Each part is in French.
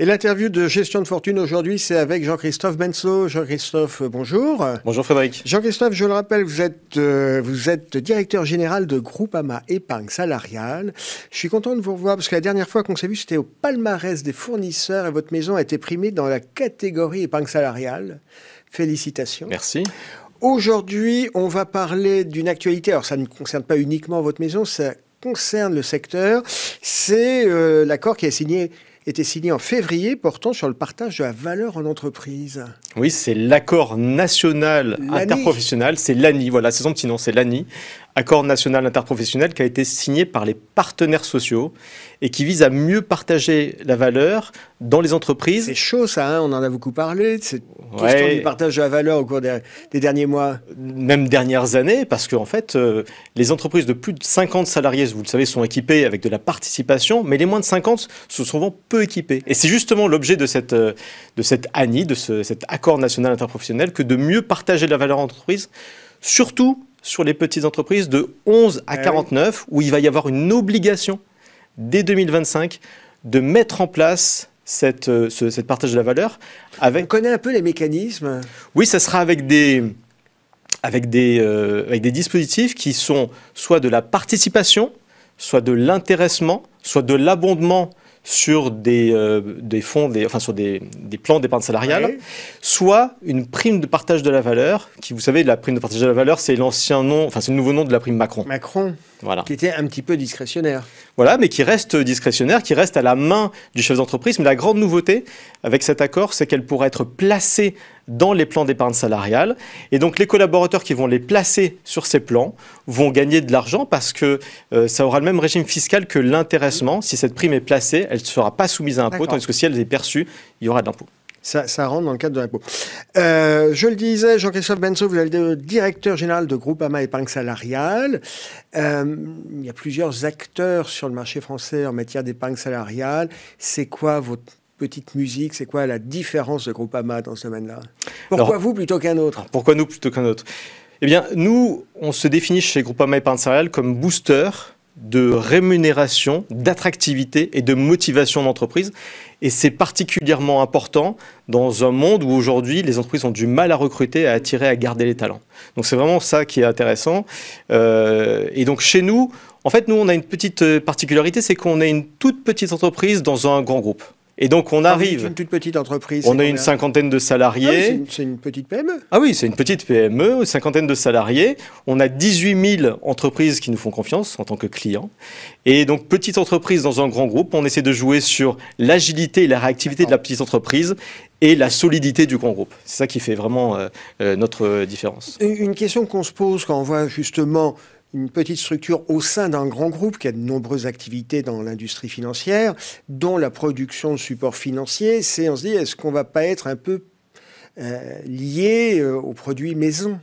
Et l'interview de Gestion de Fortune aujourd'hui, c'est avec Jean-Christophe Benso. Jean-Christophe, euh, bonjour. Bonjour Frédéric. Jean-Christophe, je le rappelle, vous êtes, euh, vous êtes directeur général de Groupama Épargne Salariale. Je suis content de vous revoir parce que la dernière fois qu'on s'est vu, c'était au palmarès des fournisseurs et votre maison a été primée dans la catégorie épargne salariale. Félicitations. Merci. Aujourd'hui, on va parler d'une actualité. Alors, ça ne concerne pas uniquement votre maison, ça concerne le secteur, c'est euh, l'accord qui a signé était signé en février portant sur le partage de la valeur en entreprise. Oui, c'est l'accord national interprofessionnel, c'est l'ANI, voilà, c'est son petit nom, c'est l'ANI, accord national interprofessionnel qui a été signé par les partenaires sociaux et qui vise à mieux partager la valeur dans les entreprises. C'est chaud ça, hein on en a beaucoup parlé, de cette question du partage de la valeur au cours des, derniers mois. Même dernières années, parce qu'en en fait, euh, les entreprises de plus de 50 salariés, vous le savez, sont équipées avec de la participation, mais les moins de 50 sont souvent peu équipées. Et c'est justement l'objet de cette, euh, de cette ANI, de cet accord national interprofessionnel, que de mieux partager la valeur entreprise, surtout sur les petites entreprises de 11 à 49, ah où il va y avoir une obligation dès 2025 de mettre en place euh, cette, partage de la valeur. Avec... On connaît un peu les mécanismes Oui, ça sera avec des, avec des euh, dispositifs qui sont soit de la participation, soit de l'intéressement, soit de l'abondement sur euh, des, fonds, des, enfin sur des, plans d'épargne salariale, soit une prime de partage de la valeur, qui vous savez, la prime de partage de la valeur, c'est l'ancien nom, enfin c'est le nouveau nom de la prime Macron. Macron, voilà. qui était un petit peu discrétionnaire. Voilà, mais qui reste discrétionnaire, qui reste à la main du chef d'entreprise. Mais la grande nouveauté avec cet accord, c'est qu'elle pourrait être placée dans les plans d'épargne salariale. Et donc les collaborateurs qui vont les placer sur ces plans vont gagner de l'argent parce que euh, ça aura le même régime fiscal que l'intéressement. Si cette prime est placée, elle ne sera pas soumise à impôt, tandis que si elle est perçue, il y aura de l'impôt. Ça, rentre dans le cadre de l'impôt. Euh, je le disais, Jean-Christophe Benso, vous êtes le directeur général de Groupama Épargne Salariale. Euh, il y a plusieurs acteurs sur le marché français en matière d'épargne salariale. C'est quoi votre petite musique C'est quoi la différence de Groupama dans ce domaine-là Pourquoi vous plutôt qu'un autre Pourquoi nous plutôt qu'un autre Eh bien, nous, on se définit chez Groupama Épargne Salariale comme booster de rémunération, d'attractivité et de motivation d'entreprise. Et c'est particulièrement important dans un monde où aujourd'hui les entreprises ont du mal à recruter, à attirer, à garder les talents. Donc c'est vraiment ça qui est intéressant. Euh, et donc chez nous, en fait, nous, on a une petite particularité, c'est qu'on est une toute petite entreprise dans un grand groupe. Et donc on arrive. une toute petite entreprise. On a une cinquantaine de salariés. Ah c'est une, petite PME. Ah oui, c'est une petite PME, une cinquantaine de salariés. On a 18 000 entreprises qui nous font confiance en tant que clients. Et donc petite entreprise dans un grand groupe, on essaie de jouer sur l'agilité et la réactivité de la petite entreprise et la solidité du grand groupe. C'est ça qui fait vraiment euh, euh, notre euh, différence. Une question qu'on se pose quand on voit justement une petite structure au sein d'un grand groupe qui a de nombreuses activités dans l'industrie financière, dont la production de supports financiers, c'est on se dit est-ce qu'on va pas être un peu euh, lié euh, aux produits maison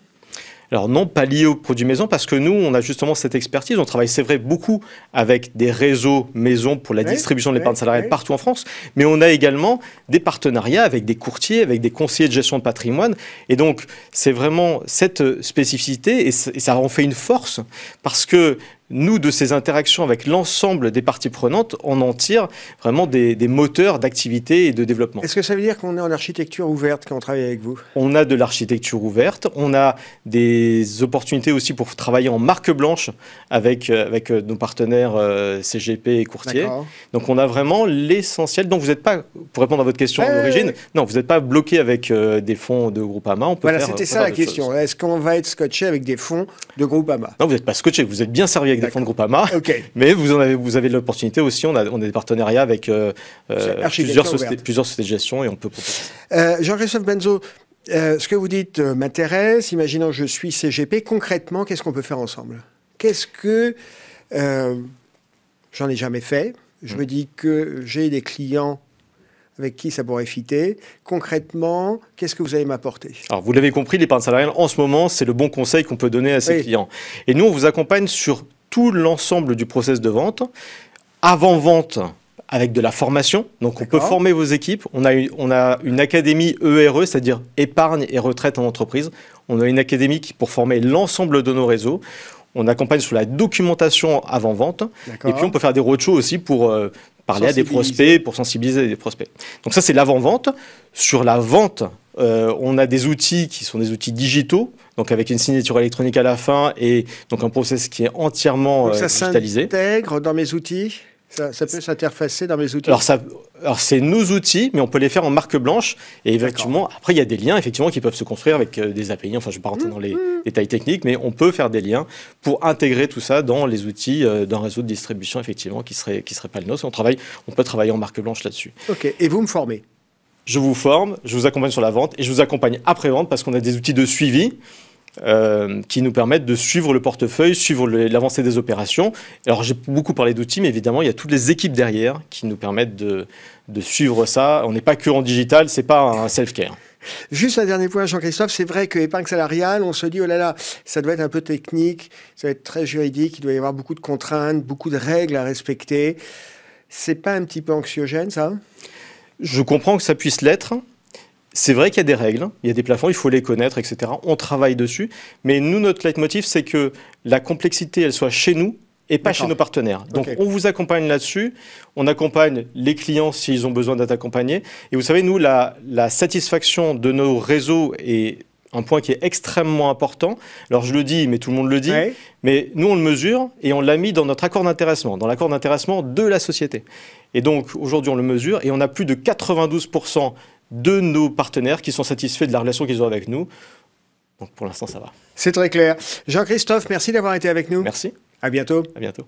alors non, pas lié au produits maison, parce que nous, on a justement cette expertise. On travaille, c'est vrai, beaucoup avec des réseaux maison pour la distribution de l'épargne de salariale partout en France, mais on a également des partenariats avec des courtiers, avec des conseillers de gestion de patrimoine. Et donc, c'est vraiment cette spécificité, et ça en fait une force, parce que nous, de ces interactions avec l'ensemble des parties prenantes, on en tire vraiment des, moteurs d'activité et de développement. Est-ce que ça veut dire qu'on est en architecture ouverte quand on travaille avec vous On a de l'architecture ouverte, on a des opportunités aussi pour travailler en marque blanche avec, euh, avec euh, nos partenaires euh, CGP et courtiers. Donc on a vraiment l'essentiel. Donc vous n'êtes pas, pour répondre à votre question d'origine, non, vous n'êtes pas bloqué avec des fonds de Groupama. On peut voilà, c'était ça la question. Est-ce qu'on va être scotché avec des fonds de Groupama Non, vous n'êtes pas scotché, vous êtes bien servi avec des fonds de Groupama. Mais vous, en avez, vous avez l'opportunité aussi, on a, des partenariats avec euh, euh, plusieurs, sociétés, de gestion et on peut euh, Jean-Christophe Benzo, ce que vous dites m'intéresse. Imaginons je suis CGP. Concrètement, qu'est-ce qu'on peut faire ensemble Qu'est-ce que. J'en ai jamais fait. Je me mm. dis que j'ai des clients avec qui ça pourrait fitter. Concrètement, qu'est-ce que vous allez m'apporter Alors, vous l'avez compris, l'épargne salariale, en ce moment, c'est le bon conseil qu'on peut donner à ses clients. Et nous, on vous accompagne sur tout l'ensemble du process de vente, avant-vente avec de la formation. Donc on peut former vos équipes. On a, une, on a une académie ERE, e, c'est-à-dire épargne et retraite en entreprise. On a une académie qui pour former l'ensemble de nos réseaux. On accompagne sur la documentation avant-vente. Et puis on peut faire des roadshows aussi pour euh, parler à des prospects, pour sensibiliser des prospects. Donc ça c'est l'avant-vente. Sur la vente euh, on a des outils qui sont des outils digitaux, donc avec une signature électronique à la fin et donc un process qui est entièrement donc euh, ça digitalisé. Ça s'intègre dans mes outils ça, peut s'interfacer dans mes outils Alors, c'est nos outils, mais on peut les faire en marque blanche. Et effectivement, après, il y a des liens effectivement, qui peuvent se construire avec euh, des API. Enfin, je ne vais pas rentrer mmh, dans les mmh. détails techniques, mais on peut faire des liens pour intégrer tout ça dans les outils d'un réseau de distribution, effectivement, qui ne serait, qui serait pas le nôtre. On, travaille, on peut travailler en marque blanche là-dessus. OK. Et vous me formez je vous forme, je vous accompagne sur la vente et je vous accompagne après-vente parce qu'on a des outils de suivi euh, qui nous permettent de suivre le portefeuille, suivre l'avancée des opérations. Alors j'ai beaucoup parlé d'outils, mais évidemment il y a toutes les équipes derrière qui nous permettent de, suivre ça. On n'est pas que en digital, c'est pas un self-care. Juste un dernier point, Jean-Christophe, c'est vrai que épargne salariale, on se dit, oh là là, ça doit être un peu technique, ça doit être très juridique, il doit y avoir beaucoup de contraintes, beaucoup de règles à respecter. C'est pas un petit peu anxiogène, ça je comprends que ça puisse l'être. C'est vrai qu'il y a des règles, il y a des plafonds, il faut les connaître, etc. On travaille dessus. Mais nous, notre leitmotiv, c'est que la complexité, elle soit chez nous et pas chez nos partenaires. Donc on vous accompagne là-dessus, on accompagne les clients s'ils ont besoin d'être accompagnés. Et vous savez, nous, la, la satisfaction de nos réseaux est un point qui est extrêmement important. Alors je le dis, mais tout le monde le dit, mais nous on le mesure et on l'a mis dans notre accord d'intéressement, dans l'accord d'intéressement de la société. Et donc aujourd'hui on le mesure et on a plus de 92% de nos partenaires qui sont satisfaits de la relation qu'ils ont avec nous. Donc pour l'instant ça va. C'est très clair. Jean-Christophe, merci d'avoir été avec nous. Merci. À bientôt. À bientôt.